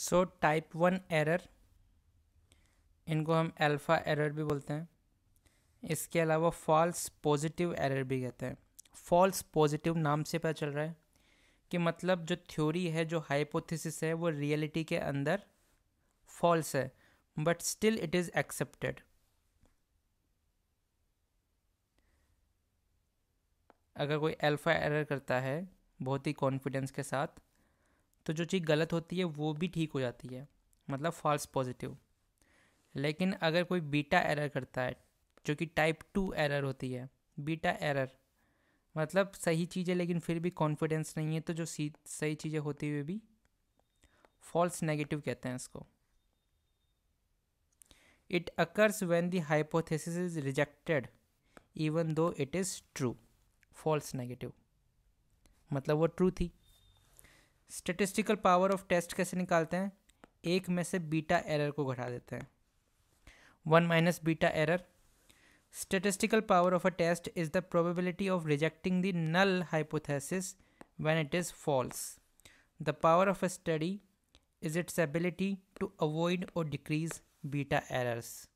so type one error इनको हम alpha error भी बोलते हैं इसके अलावा फॉल्स पॉजिटिव एरर भी कहते हैं फॉल्स पॉजिटिव नाम से पता चल रहा है कि मतलब जो थ्योरी है जो हाइपोथेसिस है वो रियलिटी के अंदर फॉल्स है but still it is accepted अगर कोई अल्फ़ा एरर करता है बहुत ही कॉन्फिडेंस के साथ तो जो चीज़ गलत होती है वो भी ठीक हो जाती है मतलब फॉल्स पॉजिटिव लेकिन अगर कोई बीटा एरर करता है जो कि टाइप टू एरर होती है बीटा एरर मतलब सही चीज़ें लेकिन फिर भी कॉन्फिडेंस नहीं है तो जो सही चीज़ें होती हुए भी फॉल्स नेगेटिव कहते हैं इसको it occurs when the hypothesis is rejected even though it is true false negative मतलब वो ट्रू थी स्टेटिस्टिकल पावर ऑफ टेस्ट कैसे निकालते हैं एक में से बीटा एरर को घटा देते हैं one minus beta error statistical power of a test is the probability of rejecting the null hypothesis when it is false the power of a study is its ability to avoid और decrease beta errors